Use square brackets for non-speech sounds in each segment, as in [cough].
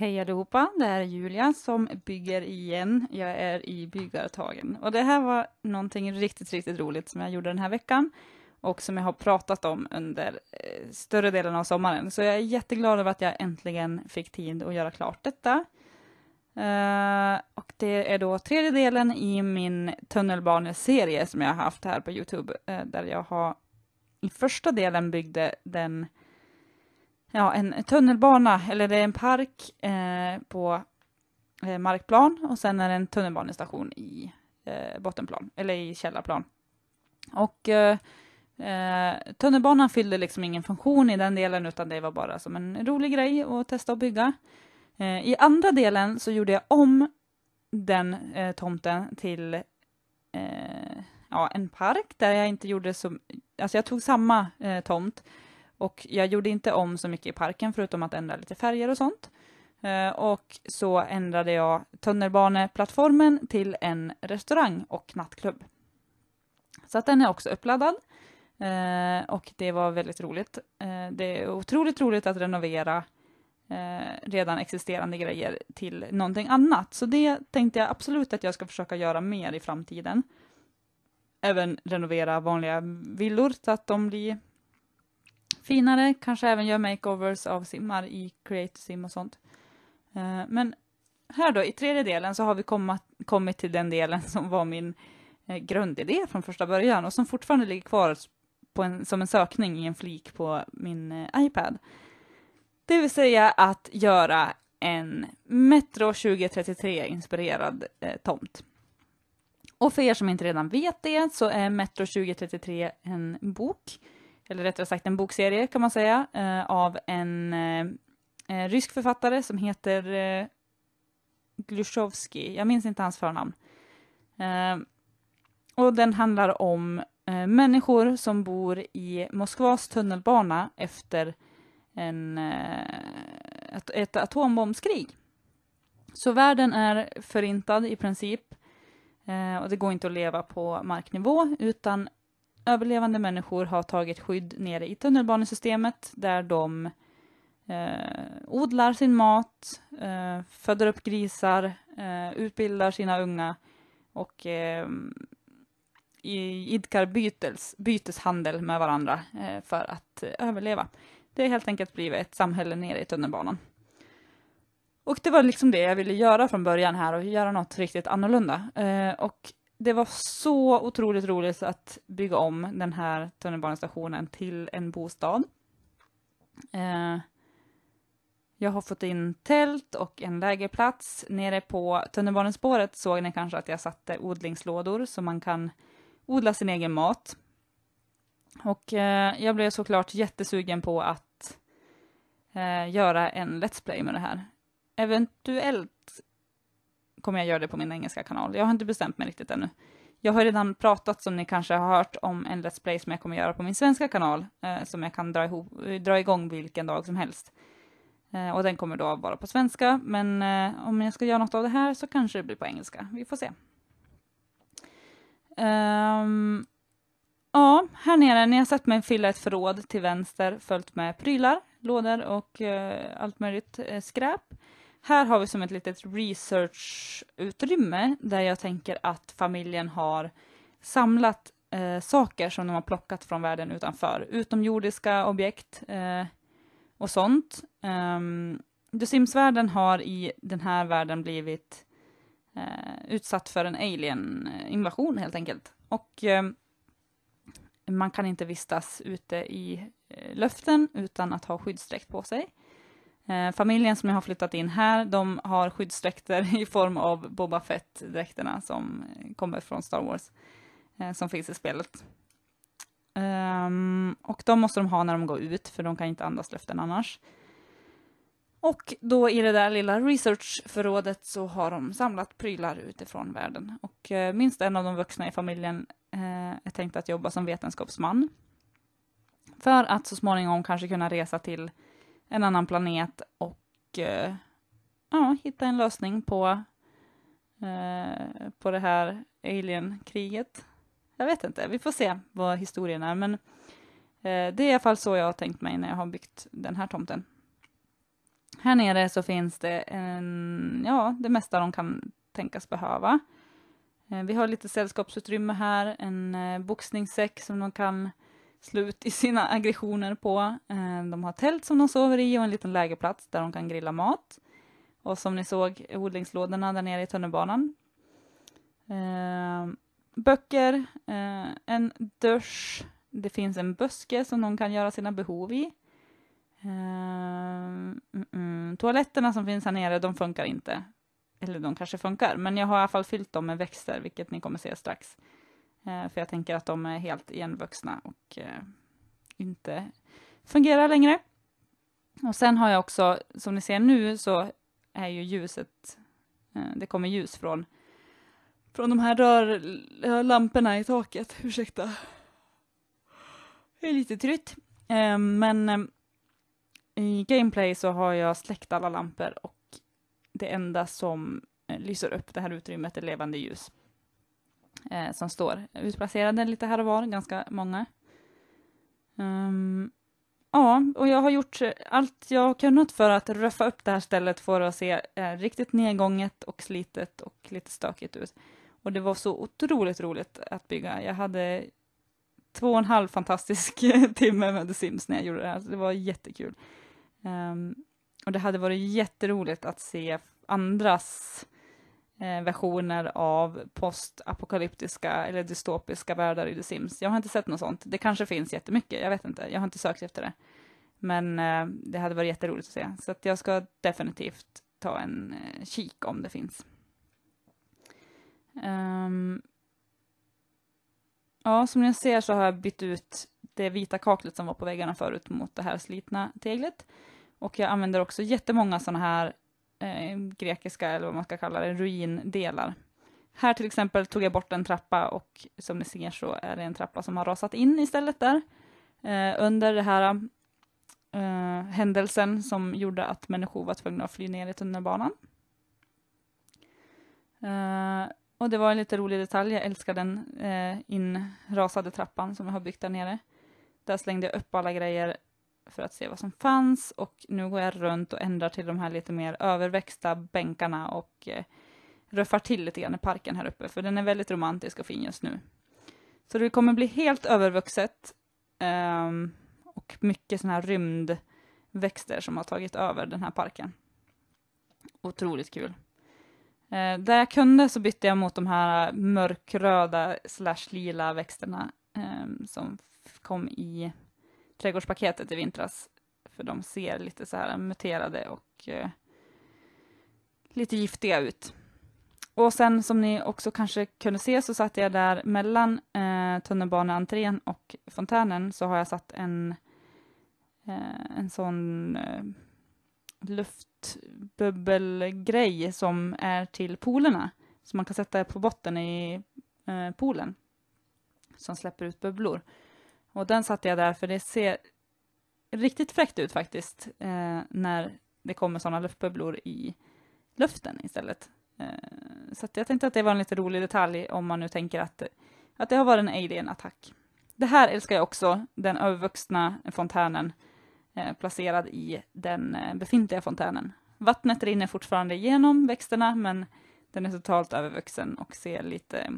Hej allihopa, det här är Julia som bygger igen. Jag är i byggartagen och det här var någonting riktigt, riktigt roligt som jag gjorde den här veckan och som jag har pratat om under eh, större delen av sommaren. Så jag är jätteglad över att jag äntligen fick tid att göra klart detta. Eh, och det är då tredje delen i min tunnelbaneserie som jag har haft här på Youtube eh, där jag har i första delen byggde den ja, en tunnelbana, eller det är en park eh, på eh, markplan och sen är det en tunnelbanestation i eh, bottenplan, eller i källarplan. Och eh, eh, tunnelbanan fyllde liksom ingen funktion i den delen utan det var bara som en rolig grej att testa att bygga. Eh, I andra delen så gjorde jag om den tomten till ja, en park där jag inte gjorde så, alltså jag tog samma tomt och jag gjorde inte om så mycket i parken förutom att ändra lite färger och sånt. Eh, och så ändrade jag tunnelbaneplattformen till en restaurang och nattklubb. Så att den är också uppladdad. Eh, och det var väldigt roligt. Eh, det är otroligt roligt att renovera redan existerande grejer till någonting annat. Så det tänkte jag absolut att jag ska försöka göra mer i framtiden. Även renovera vanliga villor så att de blir finare, kanske även gör makeovers av simmar i Create Sim och sånt. Eh, men här då, i tredje delen så har vi kommit till den delen som var min eh, grundidé från första början och som fortfarande ligger kvar en, som en sökning i en flik på min eh, iPad. Det vill säga att göra en Metro 2033-inspirerad eh, tomt. Och för er som inte redan vet det så är Metro 2033 en bok eller rättare sagt en bokserie kan man säga, eh, av en eh, eh, rysk författare som heter eh, Glushovski. Jag minns inte hans förnamn. och den handlar om människor som bor i Moskvas tunnelbana efter en, ett, ett atombombskrig. Så världen är förintad i princip och det går inte att leva på marknivå utan överlevande människor har tagit skydd nere i tunnelbanesystemet där de eh, odlar sin mat, eh, föder upp grisar, eh, utbildar sina unga och eh, idkar bytes, byteshandel med varandra eh, för att eh, överleva. Det har helt enkelt blivit ett samhälle nere i tunnelbanan. Och det var liksom det jag ville göra från början här och göra något riktigt annorlunda. Eh, och det var så otroligt roligt att bygga om den här tunnelbanestationen till en bostad. Eh, jag har fått in tält och en lägerplats. Nere på tunnelbanespåret såg ni kanske att jag satte odlingslådor så man kan odla sin egen mat. Och eh, jag blev såklart jättesugen på att eh, göra en Let's Play med det här. Eventuellt kommer jag göra det på min engelska kanal. Jag har inte bestämt mig riktigt ännu. Jag har redan pratat, som ni kanske har hört, om en Let's Play som jag kommer göra på min svenska kanal, eh, som jag kan dra, ihop, eh, dra igång vilken dag som helst. Eh, och den kommer då vara på svenska, men eh, om jag ska göra något av det här så kanske det blir på engelska. Vi får se. Um, ja, här nere, ni har sett mig fylla ett förråd till vänster följt med prylar, lådor och eh, allt möjligt eh, skräp. Här har vi som ett litet researchutrymme där jag tänker att familjen har samlat eh, saker som de har plockat från världen utanför, utomjordiska objekt eh, och sånt. Um, The Sims-världen har i den här världen blivit eh, utsatt för en alien-invasion helt enkelt. Och eh, man kan inte vistas ute i eh, luften utan att ha skyddsdräkt på sig. Eh, familjen som jag har flyttat in här, de har skyddsdräkter [laughs] i form av Boba Fett-dräkterna som kommer från Star Wars, eh, som finns i spelet. Um, och de måste de ha när de går ut, för de kan inte andas luften annars. Och då i det där lilla researchförrådet så har de samlat prylar utifrån världen. Och eh, minst en av de vuxna i familjen eh, är tänkt att jobba som vetenskapsman. För att så småningom kanske kunna resa till en annan planet och eh, ja, hitta en lösning på, eh, på det här alien-kriget. Jag vet inte, vi får se vad historien är, men eh, det är i alla fall så jag har tänkt mig när jag har byggt den här tomten. Här nere så finns det en, ja, det mesta de kan tänkas behöva. Eh, vi har lite sällskapsutrymme här, en eh, boxningssäck som de kan slut i sina aggressioner på. Eh, de har tält som de sover i och en liten lägerplats där de kan grilla mat. Och som ni såg, odlingslådorna där nere i tunnelbanan. Eh, böcker, eh, en dusch, det finns en buske som de kan göra sina behov i. Mm, mm. Toaletterna som finns här nere, de funkar inte. Eller de kanske funkar, men jag har i alla fall fyllt dem med växter, vilket ni kommer se strax. Eh, för jag tänker att de är helt igenvuxna och eh, inte fungerar längre. Och sen har jag också, som ni ser nu så är ju ljuset, eh, det kommer ljus från, från de här rörlamporna i taket, [laughs] ursäkta. Det är lite trött. Men i gameplay så har jag släckt alla lampor och det enda som lyser upp det här utrymmet är levande ljus eh, som står utplacerade lite här och var, ganska många. Um, ja, och jag har gjort eh, allt jag har kunnat för att röffa upp det här stället för att se eh, riktigt nedgånget och slitet och lite stökigt ut. Och det var så otroligt roligt att bygga. Jag hade två och en halv fantastisk [laughs] timme med The Sims när jag gjorde det här, så det var jättekul. Um, och det hade varit jätteroligt att se andras Eh, versioner av postapokalyptiska eller dystopiska världar i The Sims. Jag har inte sett något sånt. Det kanske finns jättemycket, jag vet inte. Jag har inte sökt efter det. Men eh, det hade varit jätteroligt att se. Så att jag ska definitivt ta en eh, kik om det finns. Um, ja, som ni ser så har jag bytt ut det vita kaklet som var på väggarna förut mot det här slitna teglet. Och jag använder också jättemånga sådana här Eh, grekiska, eller vad man ska kalla det, ruindelar. Här till exempel tog jag bort en trappa och som ni ser så är det en trappa som har rasat in istället där. Eh, under den här eh, händelsen som gjorde att människor var tvungna att fly ner i tunnelbanan. Eh, och det var en lite rolig detalj, jag älskar den eh, inrasade trappan som jag har byggt där nere. Där slängde jag upp alla grejer för att se vad som fanns och nu går jag runt och ändrar till de här lite mer överväxta bänkarna och eh, ruffar till lite grann i parken här uppe för den är väldigt romantisk och fin just nu. Så det kommer bli helt övervuxet eh, och mycket sådana här rymdväxter som har tagit över den här parken. Otroligt kul. Eh, där jag kunde så bytte jag mot de här mörkröda slash lila växterna ehm, som kom i trädgårdspaketet i vintras. För de ser lite så här muterade och eh, lite giftiga ut. Och sen som ni också kanske kunde se så satt jag där mellan eh, tunnelbaneentrén och fontänen så har jag satt en, eh, en sån eh, luftbubbelgrej som är till polerna. som man kan sätta på botten i eh, poolen som släpper ut bubblor. Och den satte jag där för det ser riktigt fräckt ut faktiskt eh, när det kommer sådana luftbubblor i luften istället. Eh, så jag tänkte att det var en lite rolig detalj om man nu tänker att, att det har varit en alien-attack. Det här älskar jag också, den övervuxna fontänen eh, placerad i den eh, befintliga fontänen. Vattnet rinner fortfarande igenom växterna men den är totalt övervuxen och ser lite,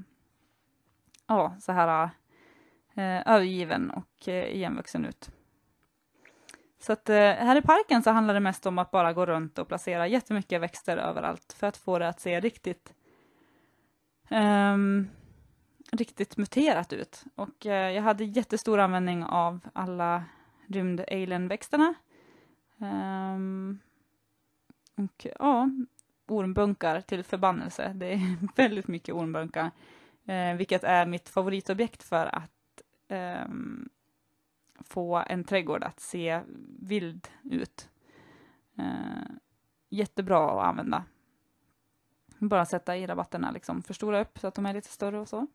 ja, så här Eh, övergiven och eh, igenvuxen ut. Så att, eh, här i parken så handlar det mest om att bara gå runt och placera jättemycket växter överallt för att få det att se riktigt um, riktigt muterat ut. Och uh, jag hade jättestor användning av alla rymd alienväxterna um, och ja, ormbunkar till förbannelse. Det är [laughs] väldigt mycket ormbunkar, uh, vilket är mitt favoritobjekt för att um, få en trädgård att se vild ut. Uh, jättebra att använda. Bara sätta i rabatterna, liksom. förstora upp så att de är lite större och så.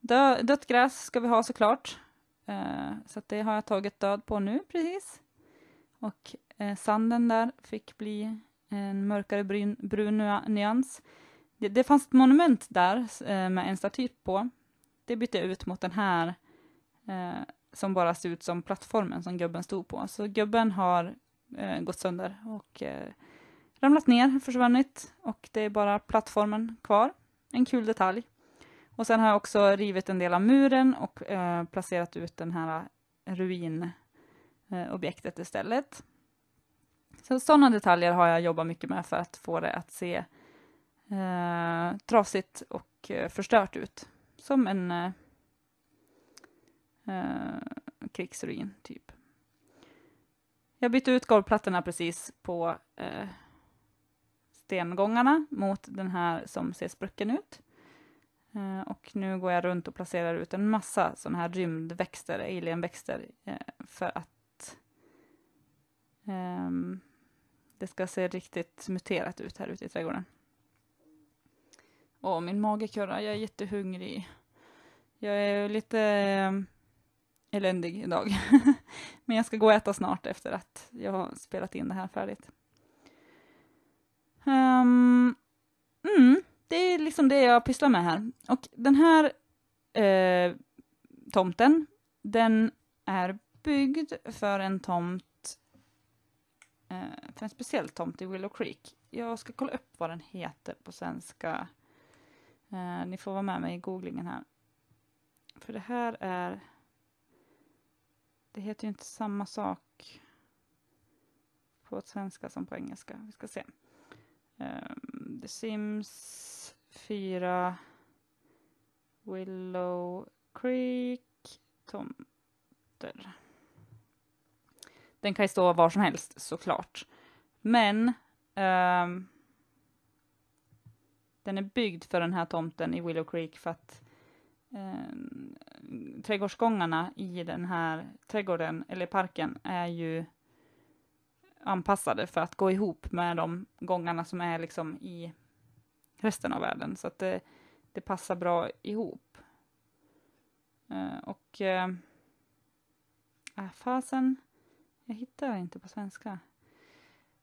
Dö dött gräs ska vi ha såklart. Uh, så det har jag tagit död på nu precis. Och uh, sanden där fick bli en mörkare brun, brun nyans. Det, det fanns ett monument där med en staty på. Det bytte jag ut mot den här eh, som bara ser ut som plattformen som gubben stod på. Så gubben har eh, gått sönder och eh, ramlat ner, försvunnit och det är bara plattformen kvar. En kul detalj. Och sen har jag också rivit en del av muren och eh, placerat ut den här eh, ruinobjektet eh, istället. Så sådana detaljer har jag jobbat mycket med för att få det att se eh, trasigt och förstört ut. Som en Eh, krigsruin, typ. Jag bytte ut golvplattorna precis på eh, stengångarna mot den här som ser sprucken ut. Eh, och nu går jag runt och placerar ut en massa sådana här rymdväxter, alienväxter, eh, för att eh, det ska se riktigt muterat ut här ute i trädgården. Åh, min mage kurrar, jag är jättehungrig. Jag är lite ehm, eländig idag, [laughs] Men jag ska gå och äta snart efter att jag har spelat in det här färdigt. Um, mm, det är liksom det jag pysslar med här. Och den här eh, tomten, den är byggd för en tomt, eh, för en speciell tomt i Willow Creek. Jag ska kolla upp vad den heter på svenska. Eh, ni får vara med mig i googlingen här. För det här är det heter ju inte samma sak på svenska som på engelska. Vi ska se. Um, The Sims 4 Willow Creek Tomter. Den kan ju stå var som helst såklart. Men um, den är byggd för den här tomten i Willow Creek för att eh, trädgårdsgångarna i den här trädgården eller parken är ju anpassade för att gå ihop med de gångarna som är liksom i resten av världen så att det, det passar bra ihop. Eh, och eh, fasen, jag hittar inte på svenska.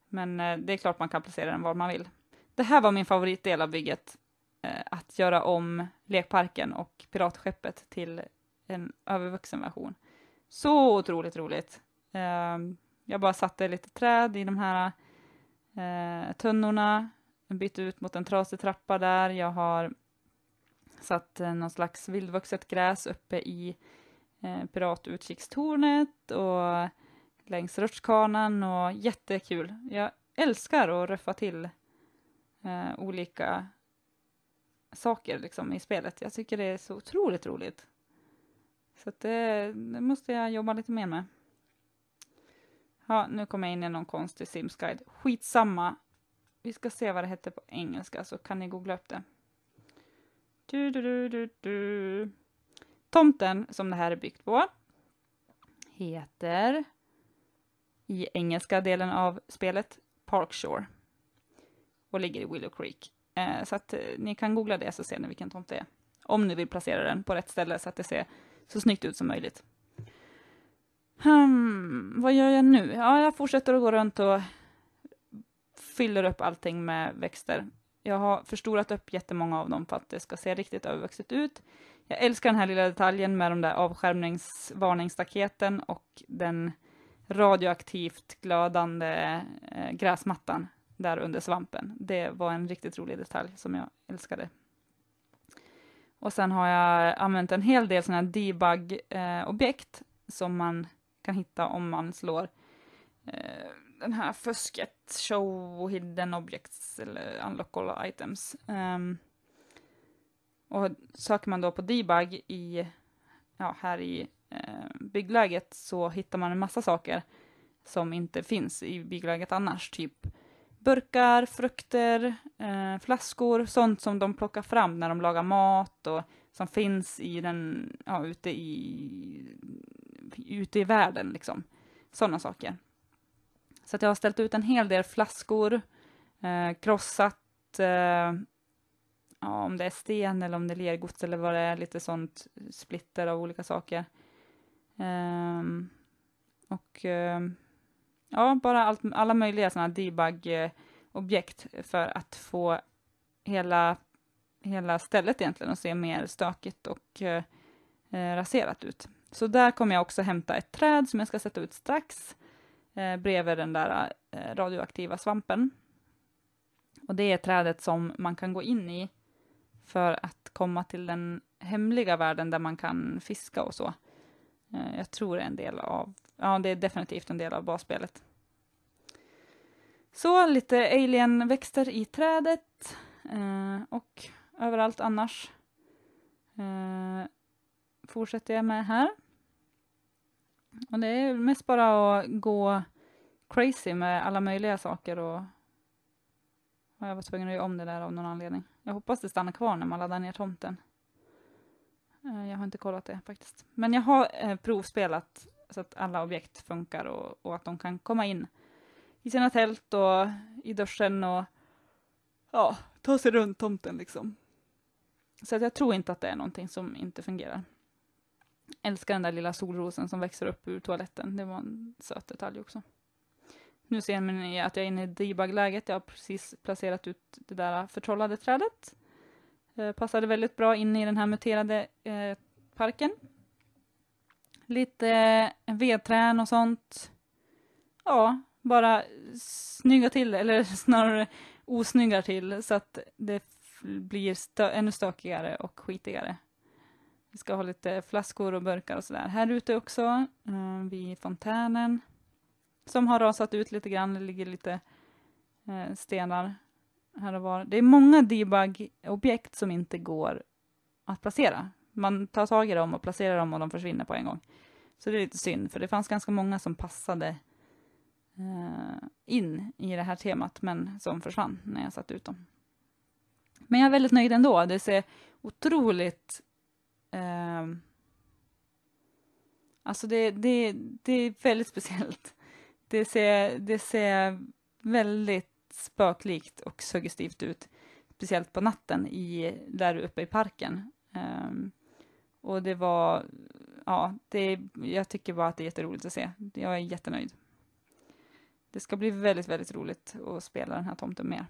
Men eh, det är klart man kan placera den var man vill. Det här var min favoritdel av bygget Eh, att göra om lekparken och piratskeppet till en övervuxen version. Så otroligt roligt! Ehm, jag bara satte lite träd i de här eh, tunnorna, bytte ut mot en trasig trappa där, jag har satt eh, någon slags vildvuxet gräs uppe i eh, piratutkikstornet och längs rutschkanan och jättekul. Jag älskar att ruffa till olika saker liksom, i spelet. Jag tycker det är så otroligt roligt. Så det, eh, det, måste jag jobba lite mer med. Ja, nu kom jag in i någon konstig Sims guide. Skitsamma. Vi ska se vad det hette på engelska så kan ni googla upp det. Du, du, du, du, du. Tomten som det här är byggt på heter i engelska delen av spelet Parkshore och ligger i Willow Creek. Eh, så att eh, ni kan googla det så ser ni vilken tomt det är. Om ni vill placera den på rätt ställe så att det ser så snyggt ut som möjligt. Hmm, vad gör jag nu? Ja, jag fortsätter att gå runt och fyller upp allting med växter. Jag har förstorat upp jättemånga av dem för att det ska se riktigt övervuxet ut. Jag älskar den här lilla detaljen med de där avskärmningsvarningsstaketen och den radioaktivt glödande eh, gräsmattan där under svampen. Det var en riktigt rolig detalj som jag älskade. Och sen har jag använt en hel del sådana debug-objekt eh, som man kan hitta om man slår eh, den här fusket, show hidden objects eller unlockable items. Ehm, och söker man då på debug i, ja, här i eh, byggläget så hittar man en massa saker som inte finns i byggläget annars, typ burkar, frukter, eh, flaskor, sånt som de plockar fram när de lagar mat och som finns i den, ja, ute, i, ute i världen. Liksom. Sådana saker. Så jag har ställt ut en hel del flaskor, eh, krossat eh, ja, om det är sten eller om det är lergods eller vad det är, lite sånt splitter av olika saker. Ehm, och eh, ja, bara allt, alla möjliga sådana debug-objekt för att få hela, hela stället egentligen att se mer stökigt och eh, raserat ut. Så där kommer jag också hämta ett träd som jag ska sätta ut strax eh, bredvid den där eh, radioaktiva svampen. Och det är trädet som man kan gå in i för att komma till den hemliga världen där man kan fiska och så. Eh, jag tror det är en del av ja, det är definitivt en del av basspelet. Så lite alienväxter i trädet eh, och överallt annars. Eh, fortsätter jag med här. Och det är mest bara att gå crazy med alla möjliga saker och, jag var tvungen att göra om det där av någon anledning. Jag hoppas det stannar kvar när man laddar ner tomten. Eh, jag har inte kollat det faktiskt. Men jag har eh, provspelat så att alla objekt funkar och, och att de kan komma in i sina tält och i duschen och ja, ta sig runt tomten liksom. Så att jag tror inte att det är någonting som inte fungerar. Jag älskar den där lilla solrosen som växer upp ur toaletten. Det var en söt detalj också. Nu ser ni att jag är inne i debug-läget. Jag har precis placerat ut det där förtrollade trädet. Eh, passade väldigt bra in i den här muterade eh, parken lite vedträn och sånt. Ja, bara snygga till, eller [laughs] snarare osnygga till så att det blir stö ännu stökigare och skitigare. Vi ska ha lite flaskor och burkar och sådär här ute också, eh, vid fontänen som har rasat ut lite grann. Det ligger lite eh, stenar här och var. Det är många debug-objekt som inte går att placera man tar tag i dem och placerar dem och de försvinner på en gång. Så det är lite synd, för det fanns ganska många som passade eh, in i det här temat, men som försvann när jag satte ut dem. Men jag är väldigt nöjd ändå. Det ser otroligt... Eh, alltså det, det, det är väldigt speciellt. Det ser, det ser väldigt spöklikt och suggestivt ut. Speciellt på natten i, där uppe i parken. Um, och det var, ja, det, jag tycker bara att det är jätteroligt att se. Jag är jättenöjd. Det ska bli väldigt, väldigt roligt att spela den här tomten mer.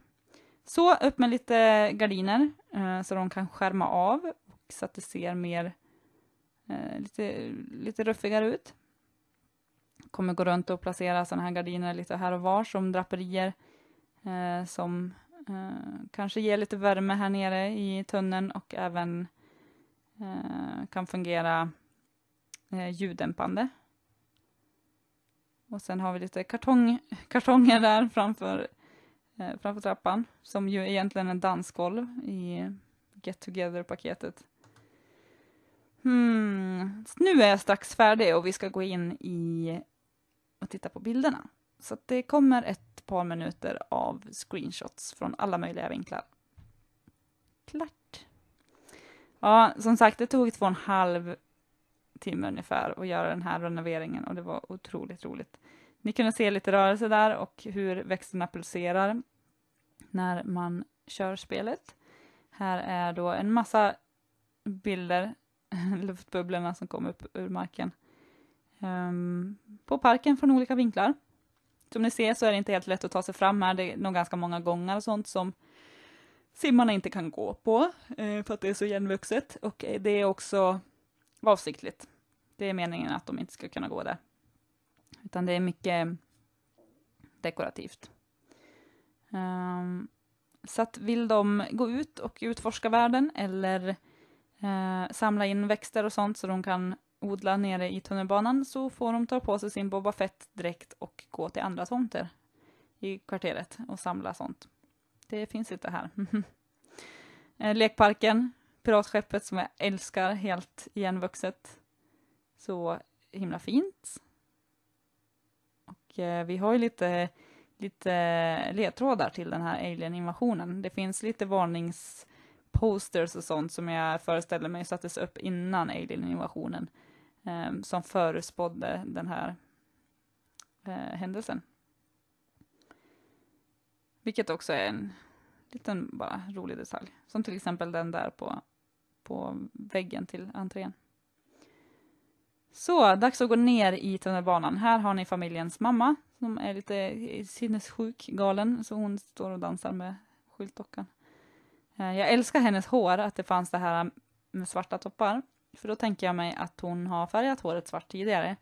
Så upp med lite gardiner eh, så de kan skärma av och så att det ser mer eh, lite, lite ruffigare ut. Kommer gå runt och placera sådana här gardiner lite här och var som draperier eh, som eh, kanske ger lite värme här nere i tunneln och även Eh, kan fungera eh, ljuddämpande. Och sen har vi lite kartong, [laughs] kartonger där framför, eh, framför trappan som ju egentligen är dansgolv i Get Together-paketet. Hmm. Nu är jag strax färdig och vi ska gå in i och titta på bilderna. Så det kommer ett par minuter av screenshots från alla möjliga vinklar. Klart! Ja, som sagt, det tog två och en halv timme ungefär att göra den här renoveringen och det var otroligt roligt. Ni kunde se lite rörelse där och hur växterna pulserar när man kör spelet. Här är då en massa bilder, [laughs] luftbubblorna som kom upp ur marken, um, på parken från olika vinklar. Som ni ser så är det inte helt lätt att ta sig fram här, det är nog ganska många gångar och sånt som simmarna inte kan gå på eh, för att det är så igenvuxet och eh, det är också avsiktligt. Det är meningen att de inte ska kunna gå där. Utan det är mycket dekorativt. Ehm, så att vill de gå ut och utforska världen eller eh, samla in växter och sånt så de kan odla nere i tunnelbanan så får de ta på sig sin Boba Fett-dräkt och gå till andra tomter i kvarteret och samla sånt det finns inte här. [laughs] Eh, lekparken, Piratskeppet som jag älskar helt igenvuxet. Så himla fint. Och eh, vi har ju lite, lite ledtrådar till den här alien-invasionen. Det finns lite varningsposters och sånt som jag föreställer mig sattes upp innan alien-invasionen eh, som förutspådde den här eh, händelsen. Vilket också är en liten bara rolig detalj. Som till exempel den där på, på väggen till entrén. Så, dags att gå ner i tunnelbanan. Här har ni familjens mamma som är lite sinnessjuk, galen, så hon står och dansar med skyltdockan. Eh, jag älskar hennes hår, att det fanns det här med svarta toppar. För då tänker jag mig att hon har färgat håret svart tidigare.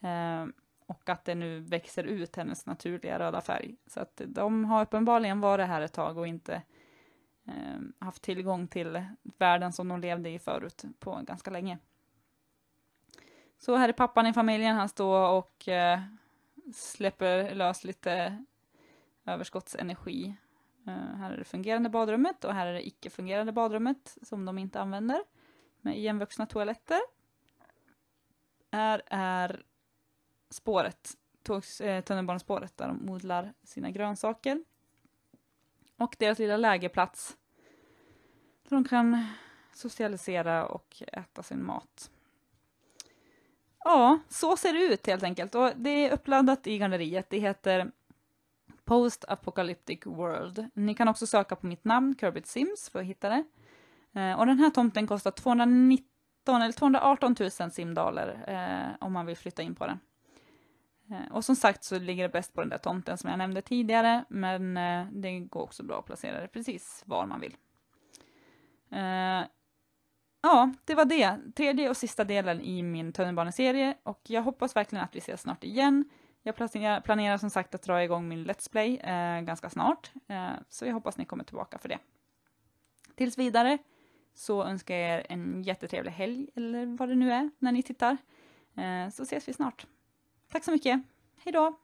Eh, och att det nu växer ut hennes naturliga röda färg. Så att de har uppenbarligen varit här ett tag och inte eh, haft tillgång till världen som de levde i förut på ganska länge. Så här är pappan i familjen, han står och eh, släpper lös lite överskottsenergi. Eh, här är det fungerande badrummet och här är det icke-fungerande badrummet som de inte använder med igenvuxna toaletter. Här är spåret, tågs, eh, tunnelbanespåret där de odlar sina grönsaker. Och deras lilla lägerplats där de kan socialisera och äta sin mat. Ja, så ser det ut helt enkelt och det är uppladdat i garneriet. Det heter Post Apocalyptic World. Ni kan också söka på mitt namn, Kirbit Sims, för att hitta det. Eh, och den här tomten kostar 219 eller 218 000 simdaler eh, om man vill flytta in på den. Eh, och som sagt så ligger det bäst på den där tomten som jag nämnde tidigare, men eh, det går också bra att placera det precis var man vill. Eh, ja, det var det. Tredje och sista delen i min tunnelbaneserie och jag hoppas verkligen att vi ses snart igen. Jag planerar som sagt att dra igång min Let's Play ganska snart, så jag hoppas ni kommer tillbaka för det. Tills vidare så önskar jag er en jättetrevlig helg eller vad det nu är när ni tittar, så ses vi snart. Tack så mycket. Hej då!